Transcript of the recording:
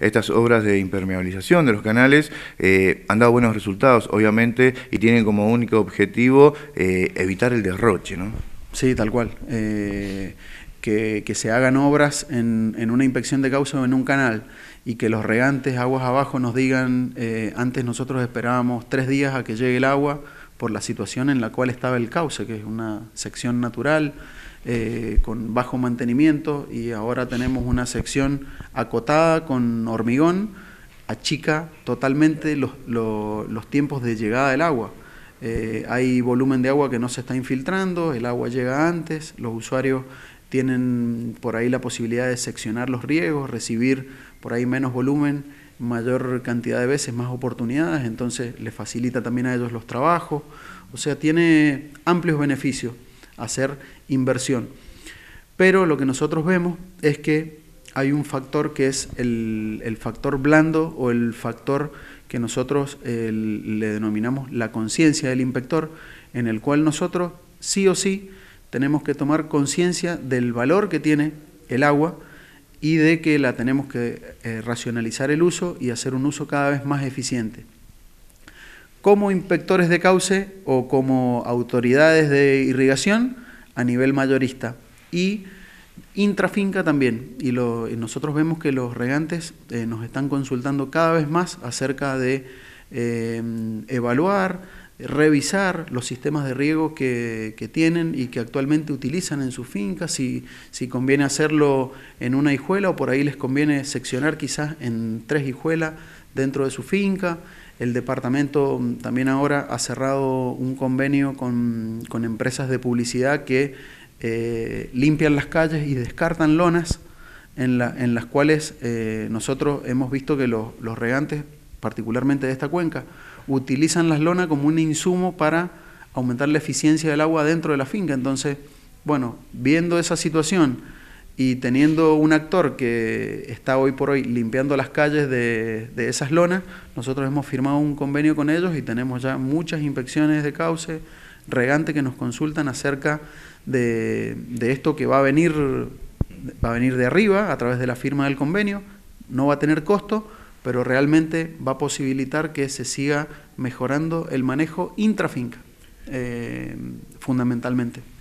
estas obras de impermeabilización de los canales eh, han dado buenos resultados, obviamente, y tienen como único objetivo eh, evitar el derroche, ¿no? Sí, tal cual. Eh, que, se hagan obras en, una inspección de cauce o en un canal y que los regantes aguas abajo nos digan, antes nosotros esperábamos tres días a que llegue el agua por la situación en la cual estaba el cauce, que es una sección natural, eh, con bajo mantenimiento y ahora tenemos una sección acotada con hormigón, achica totalmente los, los, tiempos de llegada del agua. Eh, hay volumen de agua que no se está infiltrando, el agua llega antes, los usuarios tienen por ahí la posibilidad de seccionar los riegos, recibir por ahí menos volumen, mayor cantidad de veces, más oportunidades, entonces les facilita también a ellos los trabajos, o sea, tiene amplios beneficios hacer inversión. Pero lo que nosotros vemos es que hay un factor que es el, factor blando o el factor que nosotros eh, le denominamos la conciencia del inspector, en el cual nosotros sí o sí tenemos que tomar conciencia del valor que tiene el agua y de que la tenemos que eh, racionalizar el uso y hacer un uso cada vez más eficiente como inspectores de cauce o como autoridades de irrigación a nivel mayorista y intrafinca también. Y, nosotros vemos que los regantes eh, nos están consultando cada vez más acerca de eh, evaluar, revisar los sistemas de riego que, tienen y que actualmente utilizan en su finca, si, si, conviene hacerlo en una hijuela o por ahí les conviene seccionar quizás en tres hijuelas dentro de su finca, el departamento también ahora ha cerrado un convenio con, empresas de publicidad que eh, limpian las calles y descartan lonas en, las cuales eh, nosotros hemos visto que los, regantes, particularmente de esta cuenca, utilizan las lonas como un insumo para aumentar la eficiencia del agua dentro de la finca. Entonces, bueno, viendo esa situación, y teniendo un actor que está hoy por hoy limpiando las calles de, esas lonas, nosotros hemos firmado un convenio con ellos y tenemos ya muchas inspecciones de cauce, regante que nos consultan acerca de, esto que va a venir, va a venir de arriba a través de la firma del convenio, no va a tener costo, pero realmente va a posibilitar que se siga mejorando el manejo intrafinca, eh, fundamentalmente.